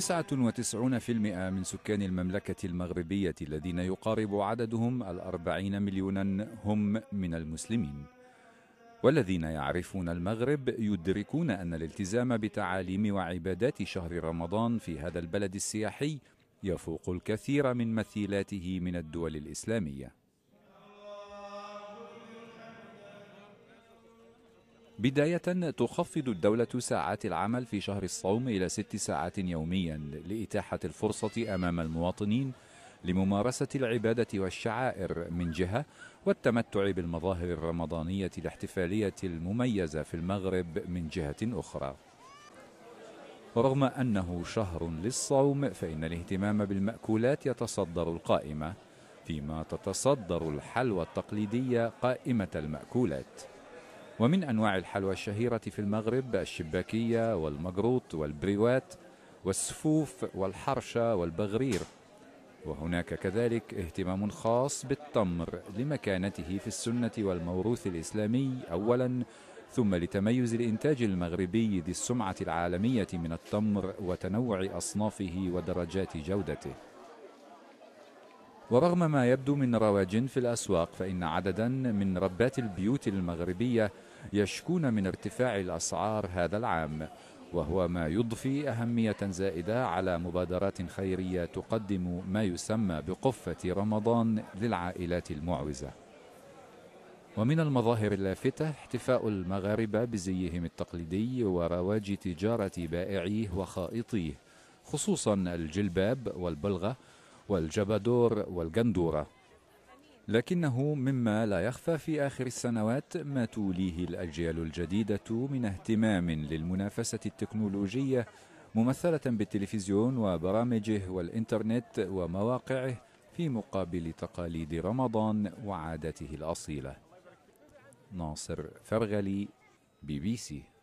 99% من سكان المملكة المغربية الذين يقارب عددهم الأربعين مليونا هم من المسلمين والذين يعرفون المغرب يدركون أن الالتزام بتعاليم وعبادات شهر رمضان في هذا البلد السياحي يفوق الكثير من مثيلاته من الدول الإسلامية بداية تخفض الدولة ساعات العمل في شهر الصوم إلى ست ساعات يوميا لإتاحة الفرصة أمام المواطنين لممارسة العبادة والشعائر من جهة والتمتع بالمظاهر الرمضانية الاحتفالية المميزة في المغرب من جهة أخرى رغم أنه شهر للصوم فإن الاهتمام بالمأكولات يتصدر القائمة فيما تتصدر الحلوى التقليدية قائمة المأكولات ومن أنواع الحلوى الشهيرة في المغرب الشباكية والمقروط والبريوات والسفوف والحرشة والبغرير وهناك كذلك اهتمام خاص بالتمر لمكانته في السنة والموروث الإسلامي أولا ثم لتميز الإنتاج المغربي ذي السمعة العالمية من التمر وتنوع أصنافه ودرجات جودته ورغم ما يبدو من رواج في الأسواق فإن عددا من ربات البيوت المغربية يشكون من ارتفاع الأسعار هذا العام وهو ما يضفي أهمية زائدة على مبادرات خيرية تقدم ما يسمى بقفة رمضان للعائلات المعوزة ومن المظاهر اللافتة احتفاء المغاربة بزيهم التقليدي ورواج تجارة بائعيه وخائطيه خصوصا الجلباب والبلغة والجبادور والجندورة لكنه مما لا يخفى في آخر السنوات ما توليه الأجيال الجديدة من اهتمام للمنافسة التكنولوجية ممثلة بالتلفزيون وبرامجه والإنترنت ومواقعه في مقابل تقاليد رمضان وعادته الأصيلة ناصر فرغلي بي بي سي